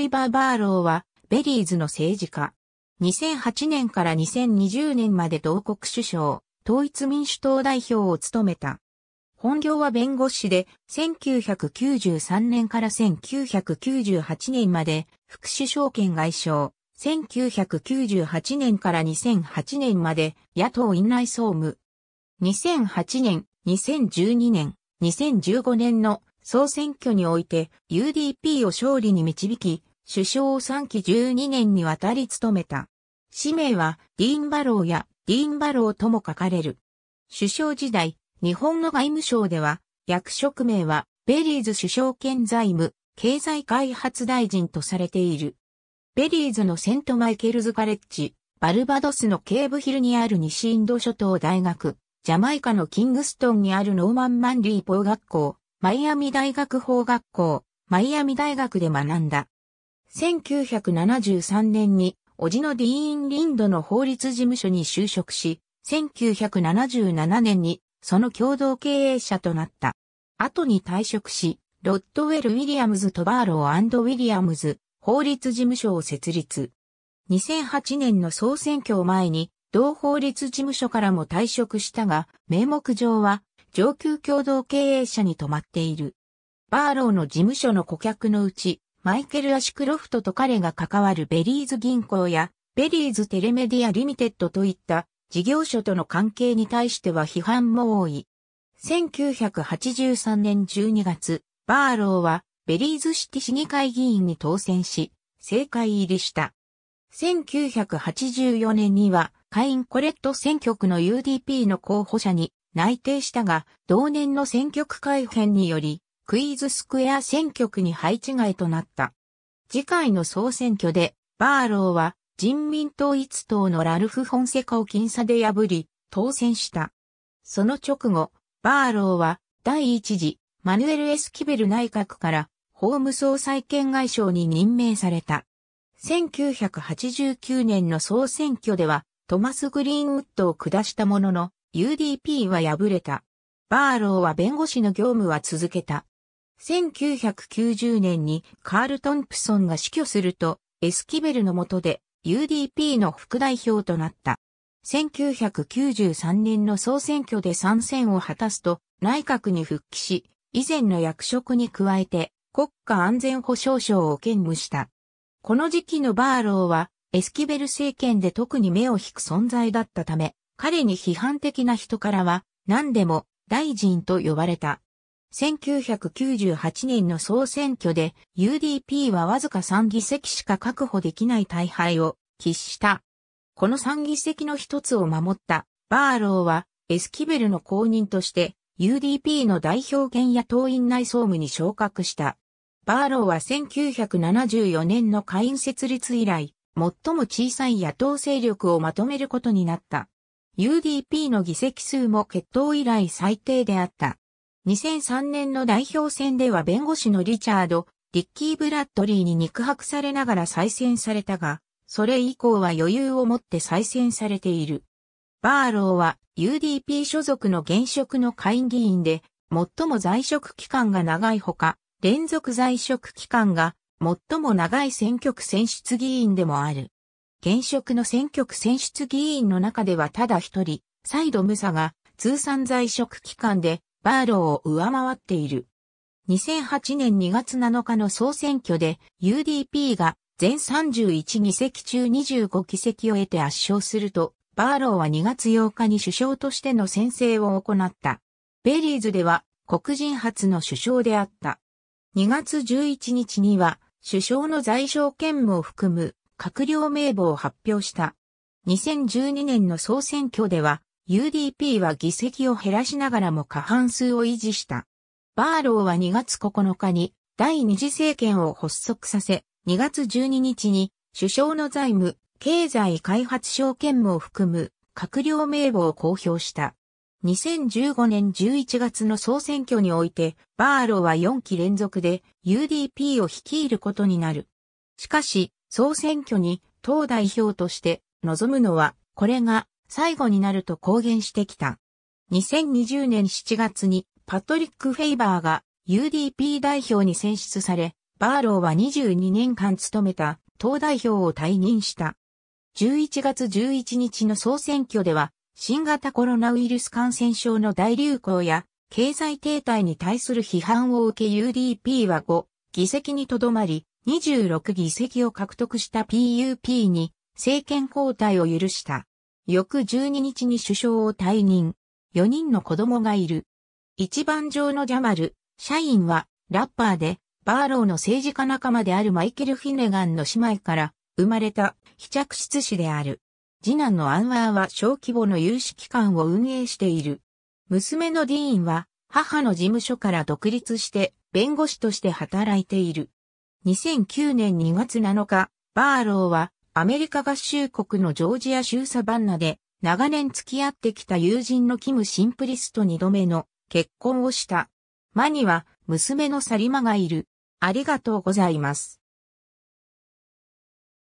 リバー・バーローは、ベリーズの政治家。2008年から2020年まで同国首相、統一民主党代表を務めた。本業は弁護士で、1993年から1998年まで、副首相兼外相、1998年から2008年まで、野党院内総務。2008年、2012年、2015年の総選挙において UDP を勝利に導き、首相を3期12年にわたり務めた。氏名は、ディーン・バローや、ディーン・バローとも書かれる。首相時代、日本の外務省では、役職名は、ベリーズ首相兼財務、経済開発大臣とされている。ベリーズのセントマイケルズカレッジ、バルバドスのケーブヒルにある西インド諸島大学、ジャマイカのキングストンにあるノーマン・マンリー法学校、マイアミ大学法学校、マイアミ大学で学んだ。1973年に、おじのディーン・リンドの法律事務所に就職し、1977年にその共同経営者となった。後に退職し、ロッドウェル・ウィリアムズ・トバーローウィリアムズ法律事務所を設立。2008年の総選挙を前に、同法律事務所からも退職したが、名目上は上級共同経営者に止まっている。バーローの事務所の顧客のうち、マイケル・アシクロフトと彼が関わるベリーズ銀行や、ベリーズテレメディア・リミテッドといった事業所との関係に対しては批判も多い。1983年12月、バーローはベリーズシティ市議会議員に当選し、政界入りした。1984年には、イン・コレット選挙区の UDP の候補者に内定したが、同年の選挙区改編により、クイーズスクエア選挙区に配置外となった。次回の総選挙で、バーローは人民統一党のラルフ・フォンセカを僅差で破り、当選した。その直後、バーローは第一次マヌエル・エスキベル内閣から法務総裁兼外相に任命された。1989年の総選挙ではトマス・グリーンウッドを下したものの UDP は敗れた。バーローは弁護士の業務は続けた。1990年にカール・トンプソンが死去すると、エスキベルの下で UDP の副代表となった。1993年の総選挙で参戦を果たすと、内閣に復帰し、以前の役職に加えて、国家安全保障省を兼務した。この時期のバーローは、エスキベル政権で特に目を引く存在だったため、彼に批判的な人からは、何でも大臣と呼ばれた。1998年の総選挙で UDP はわずか3議席しか確保できない大敗を喫した。この3議席の一つを守ったバーローはエスキベルの公認として UDP の代表権や党員内総務に昇格した。バーローは1974年の会員設立以来、最も小さい野党勢力をまとめることになった。UDP の議席数も決闘以来最低であった。2003年の代表戦では弁護士のリチャード、リッキー・ブラッドリーに肉薄されながら再選されたが、それ以降は余裕を持って再選されている。バーローは UDP 所属の現職の会議員で、最も在職期間が長いほか、連続在職期間が最も長い選挙区選出議員でもある。現職の選挙区選出議員の中ではただ一人、サイドムサが通算在職期間でバーローを上回っている。2008年2月7日の総選挙で UDP が全31議席中25議席を得て圧勝すると、バーローは2月8日に首相としての宣誓を行った。ベリーズでは黒人初の首相であった。2月11日には首相の在職兼務を含む閣僚名簿を発表した。2012年の総選挙では UDP は議席を減らしながらも過半数を維持した。バーローは2月9日に第二次政権を発足させ、2月12日に首相の財務、経済開発省兼務を含む閣僚名簿を公表した。2015年11月の総選挙において、バーローは4期連続で UDP を率いることになる。しかし、総選挙に党代表として臨むのは、これが最後になると公言してきた。2020年7月にパトリック・フェイバーが UDP 代表に選出され、バーローは22年間務めた党代表を退任した。11月11日の総選挙では、新型コロナウイルス感染症の大流行や、経済停滞に対する批判を受け UDP は5議席にとどまり、26議席を獲得した PUP に政権交代を許した。翌12日に首相を退任。4人の子供がいる。一番上のジャマル、社員は、ラッパーで、バーローの政治家仲間であるマイケル・フィネガンの姉妹から生まれた非着室子である。次男のアンワーは小規模の有志機関を運営している。娘のディーンは母の事務所から独立して弁護士として働いている。2009年2月7日、バーローはアメリカ合衆国のジョージア州サバンナで、長年付き合ってきた友人のキム・シンプリスと二度目の結婚をした。マには娘のサリマがいる。ありがとうございます。